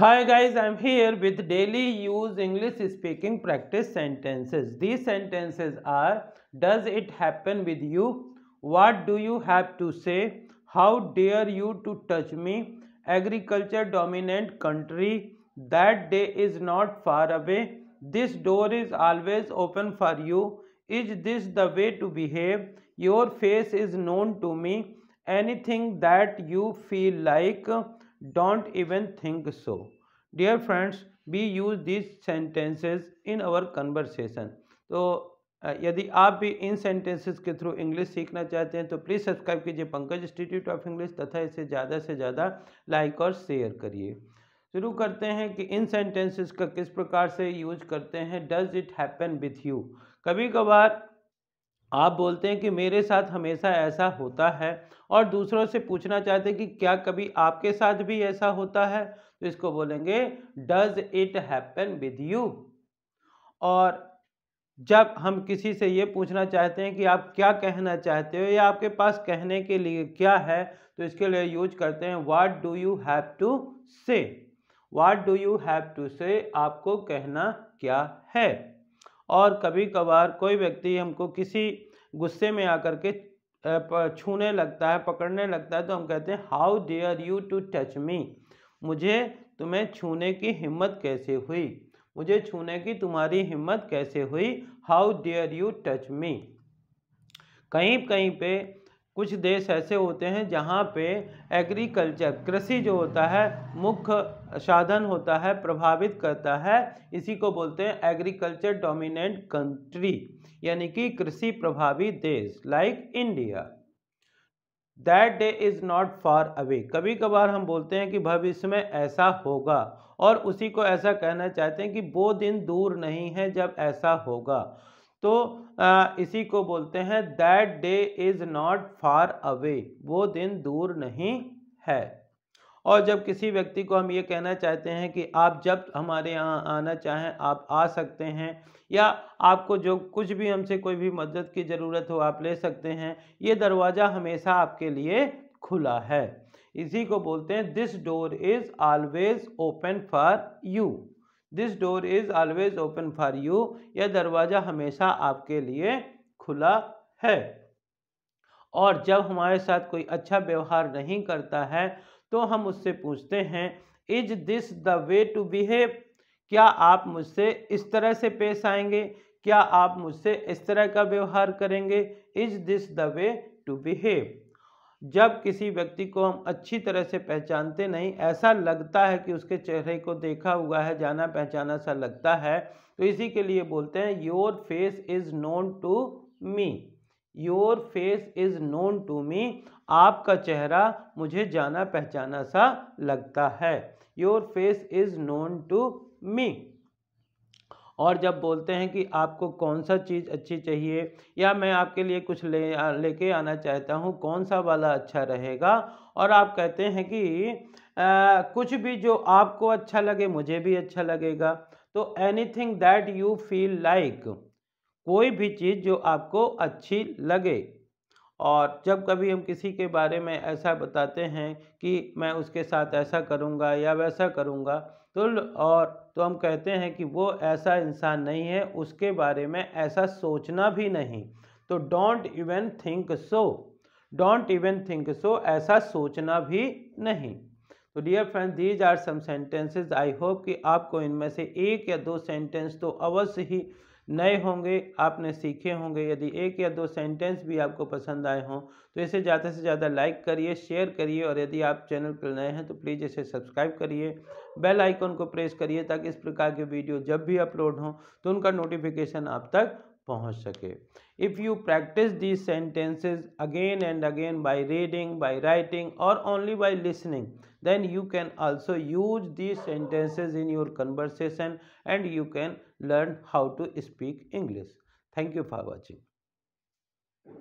Hi guys, I'm here with daily use English speaking practice sentences. These sentences are Does it happen with you? What do you have to say? How dare you to touch me? Agriculture dominant country. That day is not far away. This door is always open for you. Is this the way to behave? Your face is known to me. Anything that you feel like don't even think so dear friends we use this sentences in our conversation तो यदि आप भी इन सेंटेंसेस के through English सीखना चाहते हैं तो प्लीज़ सब्सक्राइब कीजिए पंकज इंस्टीट्यूट ऑफ इंग्लिश तथा इसे ज़्यादा से ज़्यादा लाइक और शेयर करिए शुरू करते हैं कि इन सेंटेंसेस का किस प्रकार से यूज करते हैं does it happen with you कभी कभार आप बोलते हैं कि मेरे साथ हमेशा ऐसा होता है और दूसरों से पूछना चाहते हैं कि क्या कभी आपके साथ भी ऐसा होता है तो इसको बोलेंगे does it happen with you और जब हम किसी से ये पूछना चाहते हैं कि आप क्या कहना चाहते हो या आपके पास कहने के लिए क्या है तो इसके लिए यूज करते हैं what do you have to say what do you have to say आपको कहना क्या है और कभी कभार कोई व्यक्ति हमको किसी गुस्से में आकर के छूने लगता है पकड़ने लगता है तो हम कहते हैं how dare you to touch me मुझे तुम्हें छूने की हिम्मत कैसे हुई मुझे छूने की तुम्हारी हिम्मत कैसे हुई how dare you touch me कहीं कहीं पे कुछ देश ऐसे होते हैं जहाँ पे एग्रीकल्चर कृषि जो होता है मुख्य साधन होता है प्रभावित करता है इसी को बोलते हैं एग्रीकल्चर डोमिनेंट कंट्री यानी कि कृषि प्रभावी देश like India that day is not far away कभी कभार हम बोलते हैं कि भविष्य में ऐसा होगा और उसी को ऐसा कहना चाहते हैं कि वो दिन दूर नहीं है जब ऐसा होगा तो इसी को बोलते हैं that day is not far away वो दिन दूर नहीं है और जब किसी व्यक्ति को हम ये कहना चाहते हैं कि आप जब हमारे यहाँ आना चाहें आप आ सकते हैं या आपको जो कुछ भी हमसे कोई भी मदद की ज़रूरत हो आप ले सकते हैं ये दरवाज़ा हमेशा आपके लिए खुला है इसी को बोलते हैं this door is always open for you this door is always open for you यह दरवाज़ा हमेशा आपके लिए खुला है और जब हमारे साथ कोई अच्छा व्यवहार नहीं करता है तो हम उससे पूछते हैं is this the way to behave क्या आप मुझसे इस तरह से पेश आएंगे क्या आप मुझसे इस तरह का व्यवहार करेंगे is this the way to behave जब किसी व्यक्ति को हम अच्छी तरह से पहचानते नहीं ऐसा लगता है कि उसके चेहरे को देखा हुआ है जाना पहचाना सा लगता है तो इसी के लिए बोलते हैं your face is known to me your face is known to me आपका चेहरा मुझे जाना पहचाना सा लगता है your face is known to me और जब बोलते हैं कि आपको कौन सा चीज़ अच्छी चाहिए या मैं आपके लिए कुछ ले लेके आना चाहता हूँ कौन सा वाला अच्छा रहेगा और आप कहते हैं कि आ, कुछ भी जो आपको अच्छा लगे मुझे भी अच्छा लगेगा तो anything that you feel like कोई भी चीज़ जो आपको अच्छी लगे और जब कभी हम किसी के बारे में ऐसा बताते हैं कि मैं उसके साथ ऐसा करूँगा या वैसा करूँगा तो और तो हम कहते हैं कि वो ऐसा इंसान नहीं है उसके बारे में ऐसा सोचना भी नहीं तो don't even think so don't even think so ऐसा सोचना भी नहीं तो dear friend these are some sentences I hope कि आपको इनमें से एक या दो सेंटेंस तो अवश्य ही नए होंगे आपने सीखे होंगे यदि एक या दो सेंटेंस भी आपको पसंद आए हों तो इसे ज़्यादा से ज़्यादा लाइक करिए शेयर करिए और यदि आप चैनल पर नए हैं तो प्लीज़ इसे सब्सक्राइब करिए बेल आइकन को प्रेस करिए ताकि इस प्रकार के वीडियो जब भी अपलोड हों तो उनका नोटिफिकेशन आप तक पहुंच सके if you practise these sentences again and again by reading by writing और only by listening then you can also use these sentences in your conversation and you can learn how to speak English thank you for watching